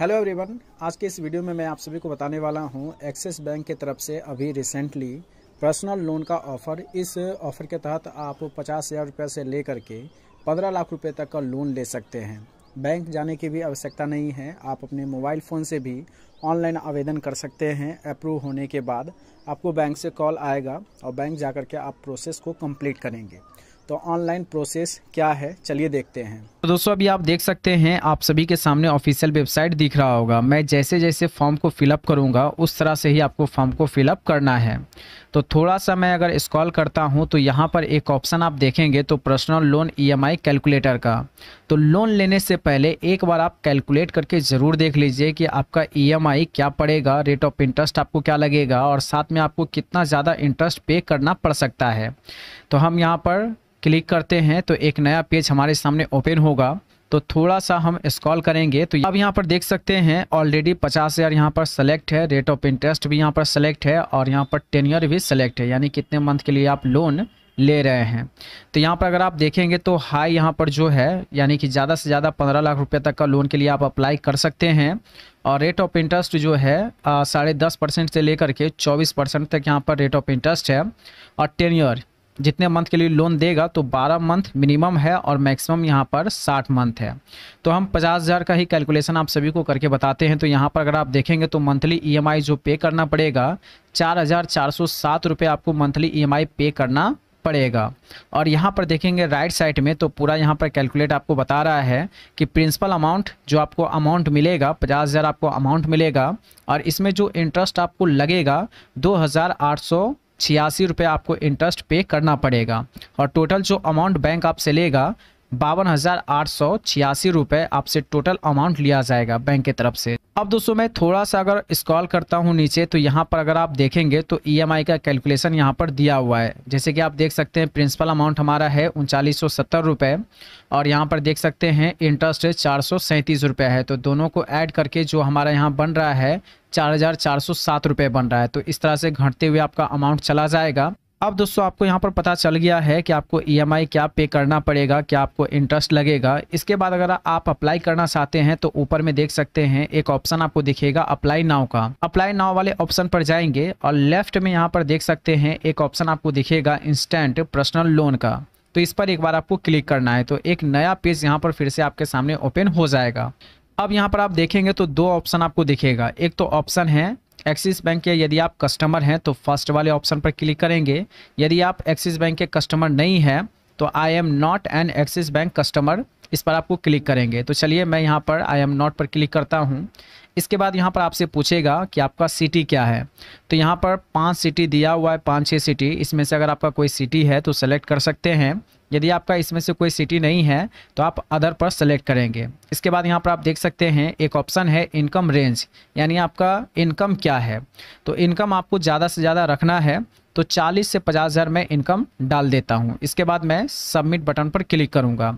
hello everyone आज के इस वीडियो में मैं आप सभी को बताने वाला हूं एक्सिस बैंक की तरफ से अभी रिसेंटली पर्सनल लोन का ऑफ़र इस ऑफ़र के तहत आप पचास हज़ार रुपये से लेकर के पंद्रह लाख रुपए तक का लोन ले सकते हैं बैंक जाने की भी आवश्यकता नहीं है आप अपने मोबाइल फ़ोन से भी ऑनलाइन आवेदन कर सकते हैं अप्रूव होने के बाद आपको बैंक से कॉल आएगा और बैंक जा के आप प्रोसेस को कम्प्लीट करेंगे तो ऑनलाइन प्रोसेस क्या है चलिए देखते हैं तो दोस्तों अभी आप देख सकते हैं आप सभी के सामने ऑफिशियल वेबसाइट दिख रहा होगा मैं जैसे जैसे फॉर्म को फिलअप करूँगा उस तरह से ही आपको फॉर्म को फिलअप करना है तो थोड़ा सा मैं अगर स्कॉल करता हूँ तो यहाँ पर एक ऑप्शन आप देखेंगे तो पर्सनल लोन ईएमआई कैलकुलेटर का तो लोन लेने से पहले एक बार आप कैलकुलेट करके ज़रूर देख लीजिए कि आपका ईएमआई क्या पड़ेगा रेट ऑफ इंटरेस्ट आपको क्या लगेगा और साथ में आपको कितना ज़्यादा इंटरेस्ट पे करना पड़ सकता है तो हम यहाँ पर क्लिक करते हैं तो एक नया पेज हमारे सामने ओपन होगा तो थोड़ा सा हम स्क्रॉल करेंगे तो अब यहाँ पर देख सकते हैं ऑलरेडी पचास हज़ार यहाँ पर सेलेक्ट है रेट ऑफ इंटरेस्ट भी यहाँ पर सेलेक्ट है और यहाँ पर टेन्यर भी सेलेक्ट है यानी कितने मंथ के लिए आप लोन ले रहे हैं तो यहाँ पर अगर आप देखेंगे तो हाई यहाँ पर जो है यानी कि ज़्यादा से ज़्यादा पंद्रह लाख रुपये तक का लोन के लिए आप अप्लाई कर सकते हैं और रेट ऑफ इंटरेस्ट जो है साढ़े दस परसेंट से लेकर के चौबीस परसेंट तक यहाँ पर रेट ऑफ इंटरेस्ट है और टेन ईयर जितने मंथ के लिए लोन देगा तो 12 मंथ मिनिमम है और मैक्सिमम यहाँ पर 60 मंथ है तो हम पचास हज़ार का ही कैलकुलेशन आप सभी को करके बताते हैं तो यहाँ पर अगर आप देखेंगे तो मंथली ईएमआई e जो पे करना पड़ेगा चार हज़ार चार सौ सात रुपये आपको मंथली ईएमआई पे करना पड़ेगा और यहाँ पर देखेंगे राइट साइड में तो पूरा यहाँ पर कैलकुलेट आपको बता रहा है कि प्रिंसिपल अमाउंट जो आपको अमाउंट मिलेगा पचास हज़ार आपको अमाउंट मिलेगा और इसमें जो इंटरेस्ट आपको लगेगा दो हज़ार आठ सौ छियासी रुपये आपको इंटरेस्ट पे करना पड़ेगा और टोटल जो अमाउंट बैंक आपसे लेगा बावन हज़ार आठ सौ छियासी रुपये आपसे टोटल अमाउंट लिया जाएगा बैंक की तरफ से अब दोस्तों मैं थोड़ा सा अगर स्क्रॉल करता हूँ नीचे तो यहाँ पर अगर आप देखेंगे तो ईएमआई e का कैलकुलेशन यहाँ पर दिया हुआ है जैसे कि आप देख सकते हैं प्रिंसिपल अमाउंट हमारा है उनचालीस रुपए और यहाँ पर देख सकते हैं इंटरेस्ट है चार रुपए है तो दोनों को ऐड करके जो हमारा यहाँ बन रहा है चार हज़ार चार सौ सात रुपये बन रहा है तो इस तरह से घटते हुए आपका अमाउंट चला जाएगा अब दोस्तों आपको यहाँ पर पता चल गया है कि आपको ईएमआई e क्या पे करना पड़ेगा क्या आपको इंटरेस्ट लगेगा इसके बाद अगर आप अप्लाई करना चाहते हैं तो ऊपर में देख सकते हैं एक ऑप्शन आपको दिखेगा अप्लाई नाव का अप्लाई नाव वाले ऑप्शन पर जाएंगे और लेफ्ट में यहाँ पर देख सकते हैं एक ऑप्शन आपको दिखेगा इंस्टेंट पर्सनल लोन का तो इस पर एक बार आपको क्लिक करना है तो एक नया पेज यहाँ पर फिर से आपके सामने ओपन हो जाएगा अब यहाँ पर आप देखेंगे तो दो ऑप्शन आपको दिखेगा एक तो ऑप्शन है एक्सिस बैंक के यदि आप कस्टमर हैं तो फर्स्ट वाले ऑप्शन पर क्लिक करेंगे यदि आप एक्सिस बैंक के कस्टमर नहीं हैं तो I am not an Axis Bank customer इस पर आपको क्लिक करेंगे तो चलिए मैं यहाँ पर आई एम नॉट पर क्लिक करता हूँ इसके बाद यहाँ पर आपसे पूछेगा कि आपका सिटी क्या है तो यहाँ पर पाँच सिटी दिया हुआ है पाँच छः सिटी इसमें से अगर आपका कोई सिटी है तो सेलेक्ट कर सकते हैं यदि आपका इसमें से कोई सिटी नहीं है तो आप अदर पर सेलेक्ट करेंगे इसके बाद यहाँ पर आप देख सकते हैं एक ऑप्शन है इनकम रेंज यानी आपका इनकम क्या है तो इनकम आपको ज़्यादा से ज़्यादा रखना है तो 40 से पचास हज़ार में इनकम डाल देता हूँ इसके बाद मैं सबमिट बटन पर क्लिक करूँगा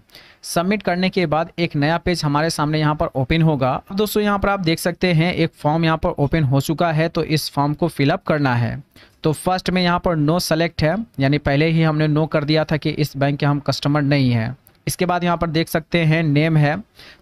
सबमिट करने के बाद एक नया पेज हमारे सामने यहाँ पर ओपन होगा दोस्तों यहाँ पर आप देख सकते सकते हैं एक फॉर्म यहाँ पर ओपन हो चुका है तो इस फॉर्म को फिलअप करना है तो फर्स्ट में यहाँ पर नो सेलेक्ट है यानी पहले ही हमने नो कर दिया था कि इस बैंक के हम कस्टमर नहीं हैं इसके बाद यहाँ पर देख सकते हैं नेम है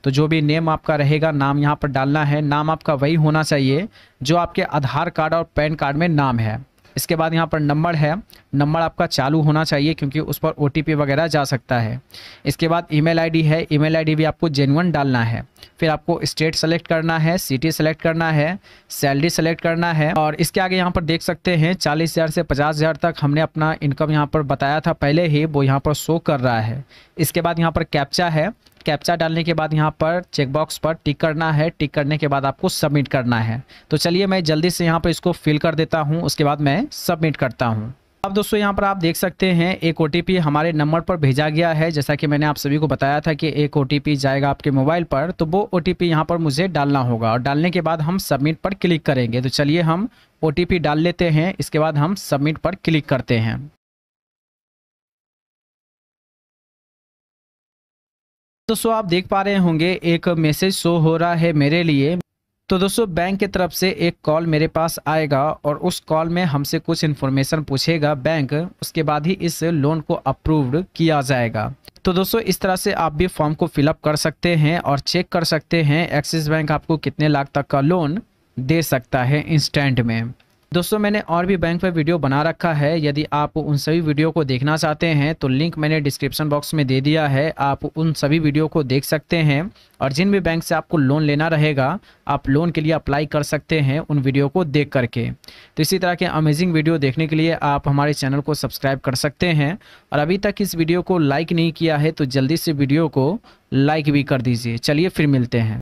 तो जो भी नेम आपका रहेगा नाम यहाँ पर डालना है नाम आपका वही होना चाहिए जो आपके आधार कार्ड और पैन कार्ड में नाम है इसके बाद यहाँ पर नंबर है नंबर आपका चालू होना चाहिए क्योंकि उस पर ओ वगैरह जा सकता है इसके बाद ईमेल आईडी है ईमेल आईडी भी आपको जेनुअन डालना है फिर आपको स्टेट सेलेक्ट करना है सिटी सेलेक्ट करना है सैलरी सेलेक्ट करना है और इसके आगे यहाँ पर देख सकते हैं चालीस हज़ार से पचास हज़ार तक हमने अपना इनकम यहाँ पर बताया था पहले ही वो यहाँ पर शो कर रहा है इसके बाद यहाँ पर कैप्चा है कैप्चा डालने के बाद यहाँ पर चेकबॉक्स पर टिक करना है टिक करने के बाद आपको सबमिट करना है तो चलिए मैं जल्दी से यहाँ पर इसको फिल कर देता हूँ उसके बाद मैं सबमिट करता हूँ अब दोस्तों यहाँ पर आप देख सकते हैं एक ओ हमारे नंबर पर भेजा गया है जैसा कि मैंने आप सभी को बताया था कि एक ओ जाएगा आपके मोबाइल पर तो वो ओ टी यहाँ पर मुझे डालना होगा और डालने के बाद हम सबमिट पर क्लिक करेंगे तो चलिए हम ओ डाल लेते हैं इसके बाद हम सबमिट पर क्लिक करते हैं दोस्तों आप देख पा रहे होंगे एक मैसेज शो हो रहा है मेरे लिए तो दोस्तों बैंक की तरफ से एक कॉल मेरे पास आएगा और उस कॉल में हमसे कुछ इन्फॉर्मेशन पूछेगा बैंक उसके बाद ही इस लोन को अप्रूव्ड किया जाएगा तो दोस्तों इस तरह से आप भी फॉर्म को फिलअप कर सकते हैं और चेक कर सकते हैं एक्सिस बैंक आपको कितने लाख तक का लोन दे सकता है इंस्टेंट में दोस्तों मैंने और भी बैंक पर वीडियो बना रखा है यदि आप उन सभी वीडियो को देखना चाहते हैं तो लिंक मैंने डिस्क्रिप्शन बॉक्स में दे दिया है आप उन सभी वीडियो को देख सकते हैं और जिन भी बैंक से आपको लोन लेना रहेगा आप लोन के लिए अप्लाई कर सकते हैं उन वीडियो को देख करके तो इसी तरह के अमेजिंग वीडियो देखने के लिए आप हमारे चैनल को सब्सक्राइब कर सकते हैं और अभी तक इस वीडियो को लाइक नहीं किया है तो जल्दी से वीडियो को लाइक भी कर दीजिए चलिए फिर मिलते हैं